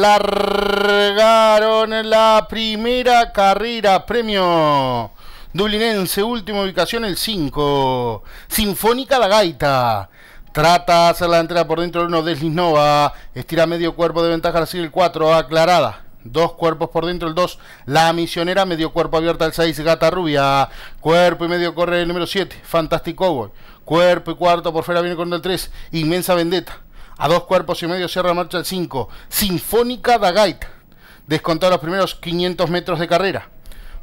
Largaron la primera carrera. Premio Dublinense, última ubicación, el 5. Sinfónica La Gaita. Trata hacer la entrada por dentro del 1, Deslisnova. Estira medio cuerpo de ventaja, sigue el 4, aclarada. Dos cuerpos por dentro, el 2. La misionera, medio cuerpo abierta, el 6. Gata rubia. Cuerpo y medio corre el número 7. Fantástico Cuerpo y cuarto por fuera viene con el 3. Inmensa vendetta. A dos cuerpos y medio cierra marcha el 5. Sinfónica da Gaita. Descontado los primeros 500 metros de carrera.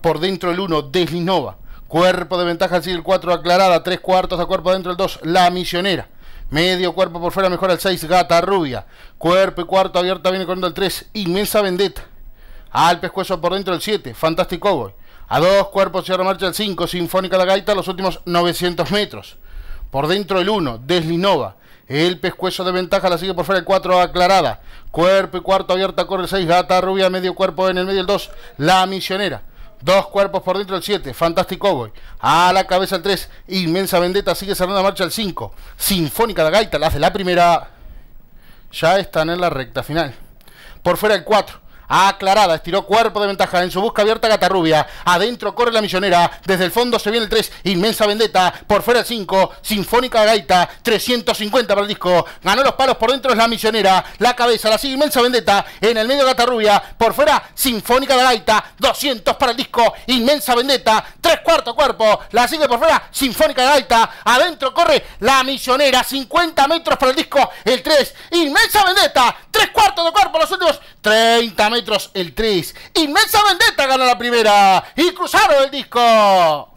Por dentro el 1, Deslinova. Cuerpo de ventaja al sigue el 4, aclarada. Tres cuartos a cuerpo dentro el 2, La Misionera. Medio cuerpo por fuera, mejor al 6, Gata Rubia. Cuerpo y cuarto abierta, viene corriendo el 3, Inmensa Vendetta. Al pescuezo por dentro el 7, Fantástico boy. A dos cuerpos cierra marcha el 5, Sinfónica La Gaita, los últimos 900 metros. Por dentro el 1, Deslinova. El pescuezo de ventaja la sigue por fuera el 4 aclarada. Cuerpo y cuarto abierta corre el 6. Gata rubia, medio cuerpo en el medio el 2. La misionera. Dos cuerpos por dentro el 7, Fantástico Boy. A la cabeza el 3, Inmensa Vendetta sigue cerrando la marcha el 5. Sinfónica la Gaita, la hace la primera ya están en la recta final. Por fuera el 4, Aclarada, estiró cuerpo de ventaja en su busca abierta rubia Adentro corre la misionera. Desde el fondo se viene el 3. Inmensa vendetta. Por fuera el 5. Sinfónica de Gaita. 350 para el disco. Ganó los palos. Por dentro es la misionera. La cabeza la sigue Inmensa vendetta. En el medio rubia Por fuera Sinfónica de Gaita. 200 para el disco. Inmensa vendetta. 3 cuarto cuerpo. La sigue por fuera Sinfónica de Gaita. Adentro corre la misionera. 50 metros para el disco. El 3. Inmensa vendetta. 3 cuartos de cuerpo. Los últimos 30 metros el Tris. Inmensa Vendetta gana la primera y cruzaron el disco.